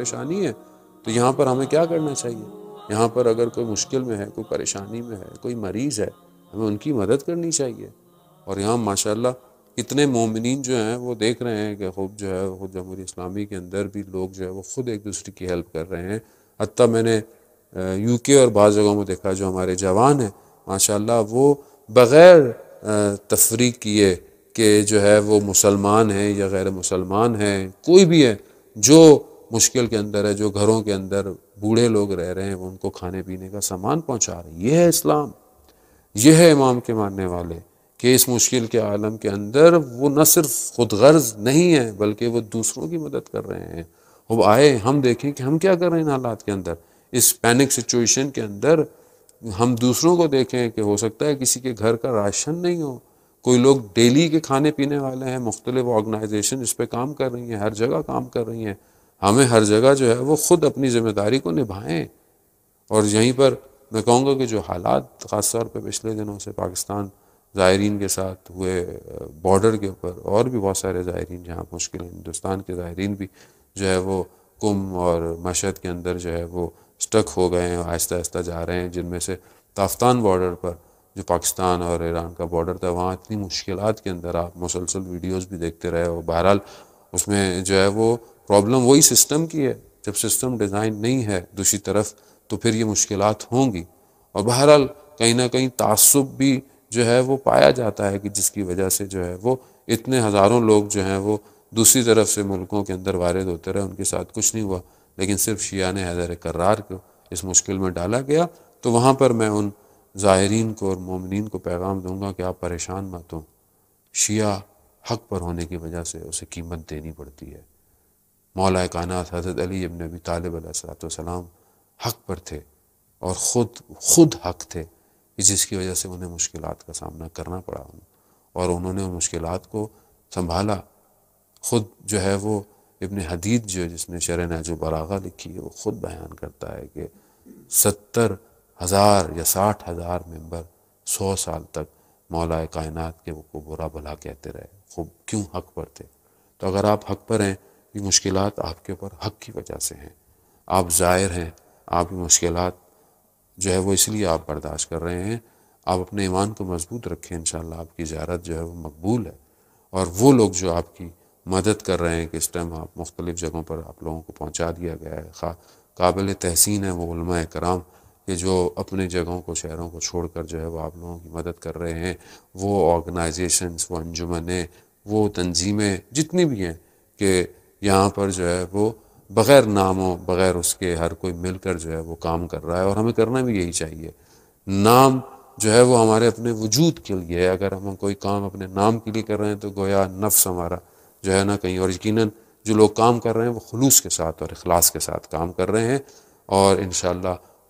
परेशानी है तो यहाँ पर हमें क्या करना चाहिए यहाँ पर अगर कोई मुश्किल में है कोई परेशानी में है कोई मरीज़ है हमें उनकी मदद करनी चाहिए और यहाँ माशाल्लाह इतने मोमिन जो हैं वो देख रहे हैं कि खूब जो है खुद जमहूरी इस्लामी के अंदर भी लोग जो है वो ख़ुद एक दूसरे की हेल्प कर रहे हैं हती मैंने यूके और बाज़ जगहों में देखा जो हमारे जवान हैं माशा वो बग़ैर तफरी किए कि जो है वो मुसलमान हैं या गैर मुसलमान हैं कोई भी है जो मुश्किल के अंदर है जो घरों के अंदर बूढ़े लोग रह रहे हैं वो उनको खाने पीने का सामान पहुंचा रहे हैं ये है इस्लाम यह है इमाम के मानने वाले कि इस मुश्किल के आलम के अंदर वो न सिर्फ खुद गर्ज नहीं है बल्कि वो दूसरों की मदद कर रहे हैं अब आए हम देखें कि हम क्या कर रहे हैं इन हालात के अंदर इस पैनिक सिचुएशन के अंदर हम दूसरों को देखें कि हो सकता है किसी के घर का राशन नहीं हो कोई लोग डेली के खाने पीने वाले हैं मुख्तलिफ ऑर्गेनाइजेशन इस पर काम कर रही हैं हर जगह काम कर रही हैं हमें हर जगह जो है वो खुद अपनी जिम्मेदारी को निभाएं और यहीं पर मैं कहूँगा कि जो हालात ख़ास तौर पर पिछले दिनों से पाकिस्तान ज़ायरीन के साथ हुए बॉर्डर के ऊपर और भी बहुत सारे ज़ायरीन जहाँ मुश्किल हिंदुस्तान के ज़ायरीन भी जो है वो कुम और मशद के अंदर जो है वो स्टक हो गए हैं आहिस्ता आहिस्ता जा रहे हैं जिनमें से ताफ्तान बॉर्डर पर जो पाकिस्तान और ईरान का बॉर्डर था वहाँ इतनी मुश्किल के अंदर आप मुसलसल वीडियोज़ भी देखते रहे हो बहरहाल उसमें जो है वो प्रॉब्लम वही सिस्टम की है जब सिस्टम डिज़ाइन नहीं है दूसरी तरफ तो फिर ये मुश्किल होंगी और बहरहाल कहीं ना कहीं तसब भी जो है वो पाया जाता है कि जिसकी वजह से जो है वो इतने हज़ारों लोग जो हैं वो दूसरी तरफ से मुल्कों के अंदर वारद होते रहे उनके साथ कुछ नहीं हुआ लेकिन सिर्फ शिया ने हैदर करार को इस मुश्किल में डाला गया तो वहाँ पर मैं उन ज़ायरीन को और ममिन को पैगाम दूँगा कि आप परेशान मत हो शिया हक पर होने की वजह से उसे कीमत देनी पड़ती है मौला कायनत हज़रत अली अब नबी तालब सलाम हक पर थे और ख़ुद खुद हक थे जिसकी वजह से उन्हें मुश्किल का सामना करना पड़ा और उन्होंने उन मुश्किल को संभाला ख़ुद जो है वो इबन हदीद जो जिसने शर नजो बरागा लिखी है वो ख़ुद बयान करता है कि सत्तर हज़ार या साठ हज़ार मेम्बर सौ साल तक मौलाए कायनत के वो को बुरा भला कहते रहे खूब क्यों हक पर थे तो अगर आप हक पर हैं ये मुश्किल आपके ऊपर हक की वजह से हैं आप ज़ाहिर हैं आपकी मुश्किल जो है वो इसलिए आप बर्दाश्त कर रहे हैं आप अपने ईमान को मजबूत रखें इन शाला आपकी ज्यारत जो है वो मकबूल है और वो लोग जो आपकी मदद कर रहे हैं कि इस टाइम आप मुख्तलिफ़ जगहों पर आप लोगों को पहुँचा दिया गया है खा काबिल तहसीन है वो कराम कि जो अपने जगहों को शहरों को छोड़ कर जो है वो आप लोगों की मदद कर रहे हैं वो ऑर्गेनाइजेशंस वो अंजुमन वो तनज़ीमें जितनी भी हैं कि यहाँ पर जो है वो बग़ैर नामों बग़ैर उसके हर कोई मिलकर जो है वो काम कर रहा है और हमें करना भी यही चाहिए नाम जो है वो हमारे अपने वजूद के लिए है अगर हम कोई काम अपने नाम के लिए कर रहे हैं तो गोया नफ्स हमारा जो है ना कहीं और यकीन जो लोग काम कर रहे हैं वो खलूस के साथ और अखलास के साथ काम कर रहे हैं और इन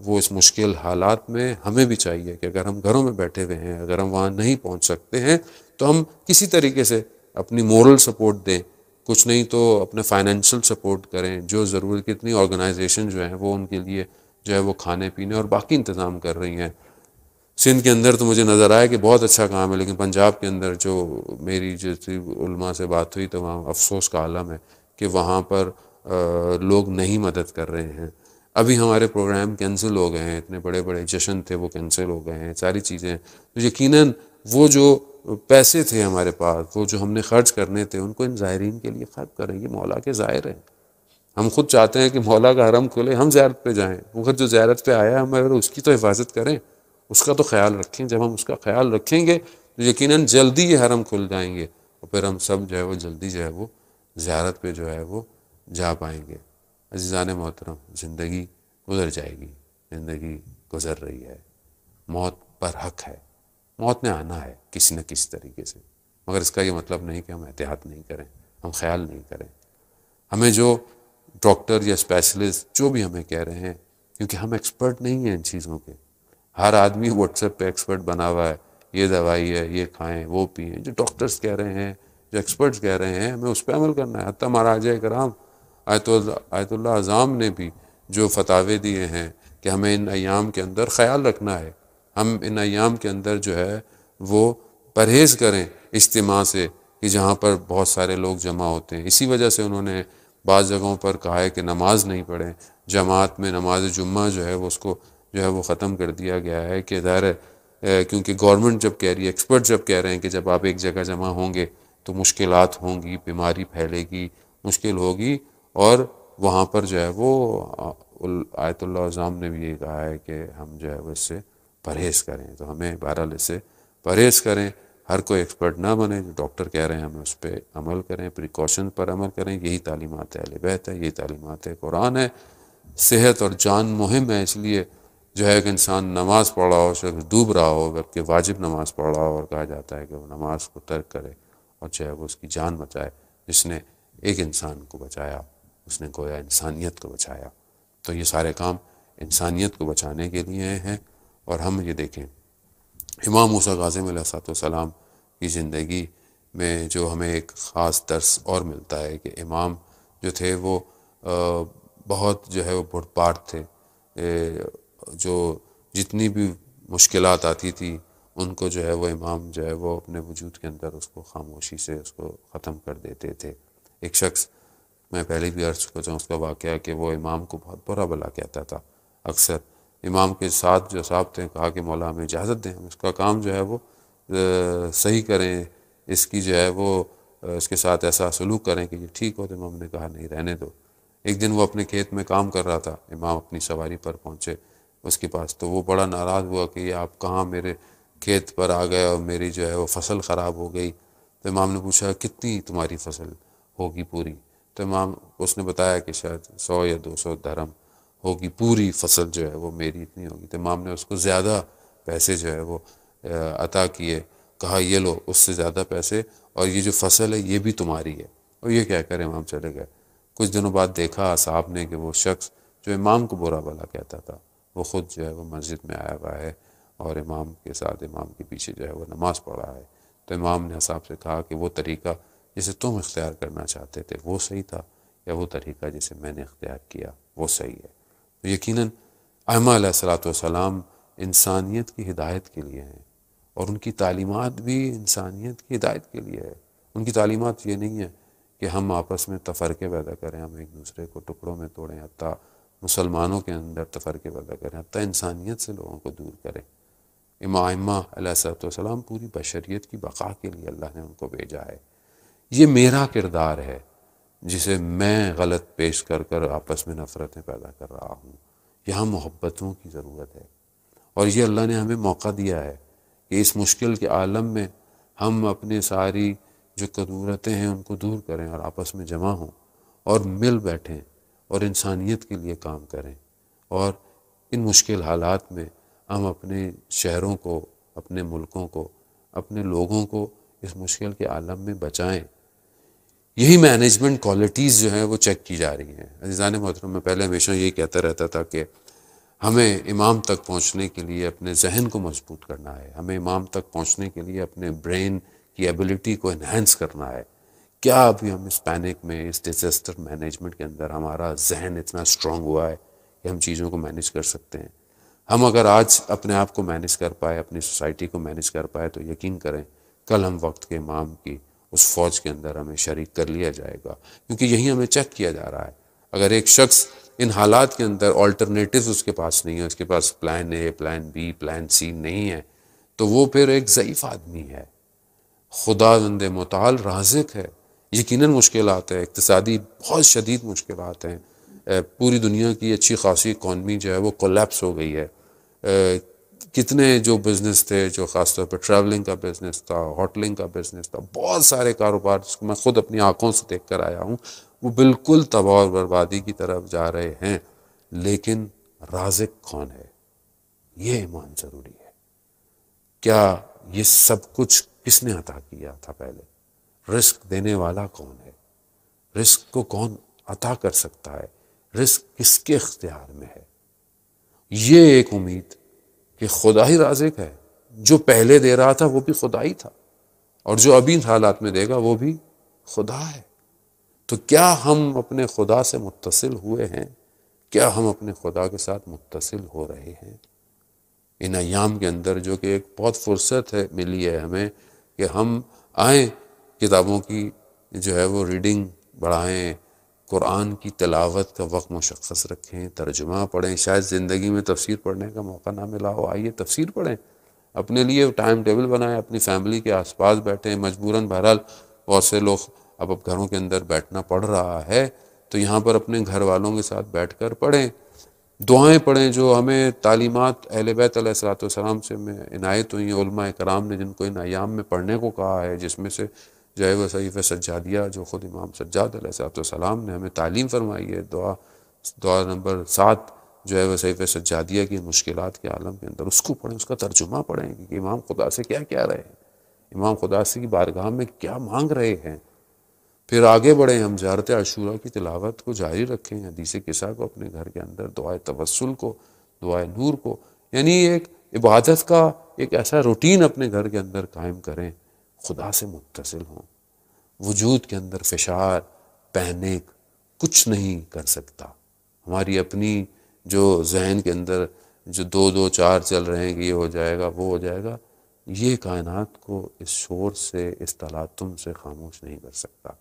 वो इस मुश्किल हालात में हमें भी चाहिए कि अगर हम घरों में बैठे हुए हैं अगर हम वहाँ नहीं पहुँच सकते हैं तो हम किसी तरीके से अपनी मॉरल सपोर्ट दें कुछ नहीं तो अपने फाइनेंशियल सपोर्ट करें जो ज़रूरत कितनी ऑर्गेनाइजेशन जो है वो उनके लिए जो है वो खाने पीने और बाकी इंतज़ाम कर रही हैं सिंध के अंदर तो मुझे नज़र आया कि बहुत अच्छा काम है लेकिन पंजाब के अंदर जो मेरी जैसी उलमा से बात हुई तो वहाँ अफसोस का आलम है कि वहाँ पर आ, लोग नहीं मदद कर रहे हैं अभी हमारे प्रोग्राम कैंसिल हो गए हैं इतने बड़े बड़े जश्न थे वो कैंसिल हो गए हैं सारी चीज़ें तो यकीन वो जो पैसे थे हमारे पास वो जो हमने खर्च करने थे उनको इन ज़ायरीन के लिए खर्च करें ये मौला के ज़ायर हैं हम खुद चाहते हैं कि मौला का हरम खुले हम ज्यारत पे जाएं मगर जो ज्यारत पे आया हम अगर उसकी तो हिफाजत करें उसका तो ख्याल रखें जब हम उसका ख्याल रखेंगे तो यकीनन जल्दी ये हरम खुल जाएंगे और फिर हम सब जो है वो जल्दी जो है वो ज्यारत पे जो है वो जा पाएंगे अजीज़ान मोहतरम ज़िंदगी गुजर जाएगी ज़िंदगी गुजर रही है मौत पर हक है मौत ने आना है किसी न किसी तरीके से मगर इसका ये मतलब नहीं कि हम एहतियात नहीं करें हम ख्याल नहीं करें हमें जो डॉक्टर या स्पेशलिस्ट जो भी हमें कह रहे हैं क्योंकि हम एक्सपर्ट नहीं हैं इन चीज़ों के हर आदमी व्हाट्सएप पे एक्सपर्ट बना हुआ है ये दवाई है ये खाएं वो पिए जो डॉक्टर्स कह रहे हैं जो एक्सपर्ट्स कह रहे हैं हमें उस पर अमल करना है हत्या महाराज कराम आयतुल्ला आज़ाम ने भी जो फतावे दिए हैं कि हमें इन अयाम के अंदर ख्याल रखना है हम इन अयाम के अंदर जो है वो परहेज़ करें इज्तम से कि जहाँ पर बहुत सारे लोग जमा होते हैं इसी वजह से उन्होंने बाज़ जगहों पर कहा है कि नमाज नहीं पढ़ें जमात में नमाज जुम्मा जो है वो उसको जो है वो ख़त्म कर दिया गया है कि ज़ाहिर क्योंकि गवर्नमेंट जब कह रही है एक्सपर्ट जब कह रहे हैं कि जब आप एक जगह जमा होंगे तो मुश्किल होंगी बीमारी फैलेगी मुश्किल होगी और वहाँ पर जो है वो आयतुल्लाम ने भी ये कहा है कि हम जो है वो इससे परहेज करें तो हमें बहरहाल इससे परहेज करें हर कोई एक्सपर्ट ना बने जो डॉक्टर कह रहे हैं हमें उस पर अमल करें प्रिकॉशन पर अमल करें यही तालीमत अलबैत है यही तालीमत कुरान है सेहत और जान मुहिम है इसलिए जो है कि इंसान नमाज़ पढ़ रहा हो सिर्फ डूब रहा हो जबकि वाजिब नमाज़ पढ़ रहा हो और कहा जाता है कि वह नमाज को तर्क करे और जो है वो उसकी जान बचाए जिसने एक इंसान को बचाया उसने गोया इंसानियत को बचाया तो ये सारे काम इंसानियत को बचाने के लिए हैं और हम ये देखें इमाम मूसा गाज़िम सलाम की ज़िंदगी में जो हमें एक ख़ास दर्स और मिलता है कि इमाम जो थे वो बहुत जो है वो भुटपाट थे जो जितनी भी मुश्किल आती थी उनको जो है वो इमाम जो है वो अपने वजूद के अंदर उसको खामोशी से उसको ख़त्म कर देते थे एक शख्स मैं पहले भी अर्ज कर चाहूँ उसका वाक़ कि वो इमाम को बहुत बुरा भला कहता था अक्सर इमाम के साथ जो साहब थे कहा कि मौला हमें इजाज़त दें हम इसका काम जो है वो सही करें इसकी जो है वो इसके साथ ऐसा सलूक करें कि ये ठीक हो तो इमाम ने कहा नहीं रहने दो एक दिन वो अपने खेत में काम कर रहा था इमाम अपनी सवारी पर पहुँचे उसके पास तो वो बड़ा नाराज़ हुआ कि आप कहाँ मेरे खेत पर आ गए और मेरी जो है वो फसल ख़राब हो गई तो इमाम ने पूछा कितनी तुम्हारी फसल होगी पूरी तो इमाम उसने बताया कि शायद सौ या दो सौ धर्म होगी पूरी फसल जो है वो मेरी इतनी होगी तो इमाम ने उसको ज़्यादा पैसे जो है वो अता किए कहा ये लो उससे ज़्यादा पैसे और ये जो फसल है ये भी तुम्हारी है और ये क्या करें इमाम चले गए कुछ दिनों बाद देखा साहब ने कि वो शख्स जो इमाम को बुरा भला कहता था वो ख़ुद जो है वो मस्जिद में आया हुआ है और इमाम के साथ इमाम के पीछे जो है वो नमाज़ पढ़ रहा है तो इमाम ने साहब से कहा कि वो तरीका जिसे तुम इख्तियार करना चाहते थे वो सही था या वो तरीका जिसे मैंने इख्तियार किया वो सही है तो यकीनन अहमा सलाम इंसानियत की हिदायत के लिए हैं और उनकी तालीमत भी इंसानियत की हिदायत के लिए है उनकी तालीमत ये नहीं है कि हम आपस में तफरके पैदा करें हम एक दूसरे को टुकड़ों में तोड़ें अतः मुसलमानों के अंदर तफरके पैदा करें अतः इंसानियत से लोगों को दूर करें इमामा सलाम पूरी बशरीत की बका के लिए अल्लाह ने उनको भेजा है ये मेरा किरदार है जिसे मैं गलत पेश कर कर आपस में नफ़रतें पैदा कर रहा हूँ यहाँ मोहब्बतों की ज़रूरत है और ये अल्लाह ने हमें मौका दिया है कि इस मुश्किल के आलम में हम अपने सारी जो कदूरतें हैं उनको दूर करें और आपस में जमा हों और मिल बैठें और इंसानियत के लिए काम करें और इन मुश्किल हालात में हम अपने शहरों को अपने मुल्कों को अपने लोगों को इस मुश्किल के आलम में बचाएं यही मैनेजमेंट क्वालिटीज़ जो हैं वो चेक की जा रही हैं अजीज़ान मोहतरम में पहले हमेशा यही कहता रहता था कि हमें इमाम तक पहुंचने के लिए अपने जहन को मजबूत करना है हमें इमाम तक पहुंचने के लिए अपने ब्रेन की एबिलिटी को इन्हेंस करना है क्या अभी हम इस पैनिक में इस डिज़ास्टर मैनेजमेंट के अंदर हमारा जहन इतना स्ट्रॉन्ग हुआ है कि हम चीज़ों को मैनेज कर सकते हैं हम अगर आज अपने आप को मैनेज कर पाए अपनी सोसाइटी को मैनेज कर पाए तो यकीन करें कल हम वक्त के इमाम की उस फौज के अंदर हमें शरीक कर लिया जाएगा क्योंकि यही हमें चेक किया जा रहा है अगर एक शख्स इन हालात के अंदर ऑल्टरनेटिव उसके पास नहीं है उसके पास plan A plan B plan C नहीं है तो वो फिर एक ज़यीफ़ आदमी है खुदा वंद मताल राजिक है यकीन मुश्किल है इकतसादी बहुत शदीद मुश्किल हैं पूरी दुनिया की अच्छी खासी इकानमी जो है वो कोलेप्स हो गई है कितने जो बिज़नेस थे जो ख़ासतौर पर ट्रैवलिंग का बिज़नेस था होटलिंग का बिज़नेस था बहुत सारे कारोबार जिसको मैं ख़ुद अपनी आँखों से देख कर आया हूँ वो बिल्कुल तबाह और बर्बादी की तरफ जा रहे हैं लेकिन राजिक कौन है ये ईमान ज़रूरी है क्या ये सब कुछ किसने अता किया था पहले रिस्क देने वाला कौन है रिस्क को कौन अता कर सकता है रिस्क किसके इख्तियार में है ये एक उम्मीद कि खुदा ही राजिक है जो पहले दे रहा था वो भी खुदा ही था और जो अभी हालात में देगा वो भी खुदा है तो क्या हम अपने खुदा से मुतसिल हुए हैं क्या हम अपने खुदा के साथ मुतसिल हो रहे हैं इन अयाम के अंदर जो कि एक बहुत फुर्सत है मिली है हमें कि हम आए किताबों की जो है वो रीडिंग बढ़ाएँ कुरान की तलावत का वक्त मुशक्स रखें तर्जमा पढ़ें शायद ज़िंदगी में तफसीर पढ़ने का मौका ना मिला हो आइए तफसीर पढ़ें अपने लिए टाइम टेबल बनाएं अपनी फैमिली के आसपास बैठें मजबूरन बहरहाल बहुत से लोग अब अब घरों के अंदर बैठना पड़ रहा है तो यहाँ पर अपने घर वालों के साथ बैठ कर पढ़ें दुआएँ पढ़ें जो हमें तालीमत अहल बैतलाम से में इनायत हुई कराम ने जिनको इन आयाम में पढ़ने को कहा है जिसमें से जो है वह सईफ़ सज्जादिया जो ख़ुद इमाम सज्जाद सलाम ने हमें तालीम फरमाई है दुआ दुआ नंबर सात जो है वह सईफ़ सज्जादिया की मुश्किल के आलम के अंदर उसको पढ़ें उसका तर्जुमा पढ़ें कि इमाम खुदा से क्या क्या रहे हैं इमाम खुदा से की बारगाह में क्या मांग रहे हैं फिर आगे बढ़ें हम जारत आशूरा की तिलावत को जारी रखें हदीस किसा को अपने घर के अंदर दुआ तवसल को दुआ नूर को यानी एक इबादत का एक ऐसा रूटीन अपने घर के अंदर कायम करें खुदा से मुतसिल हों वजूद के अंदर फिशार पहने कुछ नहीं कर सकता हमारी अपनी जो जहन के अंदर जो दो दो चार चल रहे हैं कि ये हो जाएगा वो हो जाएगा ये कायनात को इस शोर से इस तलातुम से खामोश नहीं कर सकता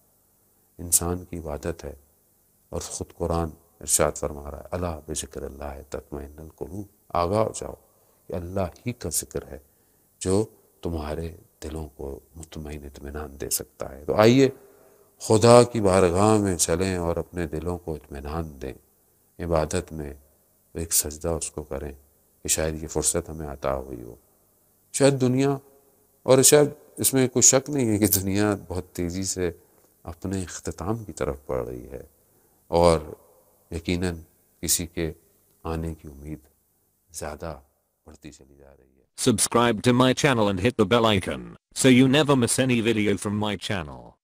इंसान की इबादत है और ख़ुद कुरान इर्शाद फरमा रहा है अल्लाह बेजिक्र अल्लाह तत्मिन आगाह हो जाओ कि अल्लाह ही का जिक्र है जो तुम्हारे दिलों को मुतमिन इतमान दे सकता है तो आइए खुदा की बारगाह में चलें और अपने दिलों को इतमान दें इबादत में एक सजदा उसको करें कि शायद ये फ़ुर्सत हमें अता हुई हो शायद दुनिया और शायद इसमें कोई शक नहीं है कि दुनिया बहुत तेज़ी से अपने अख्ताम की तरफ बढ़ रही है और यकीनन किसी के आने की उम्मीद ज़्यादा बढ़ती चली जा रही है Subscribe to my channel and hit the bell icon so you never miss any video from my channel.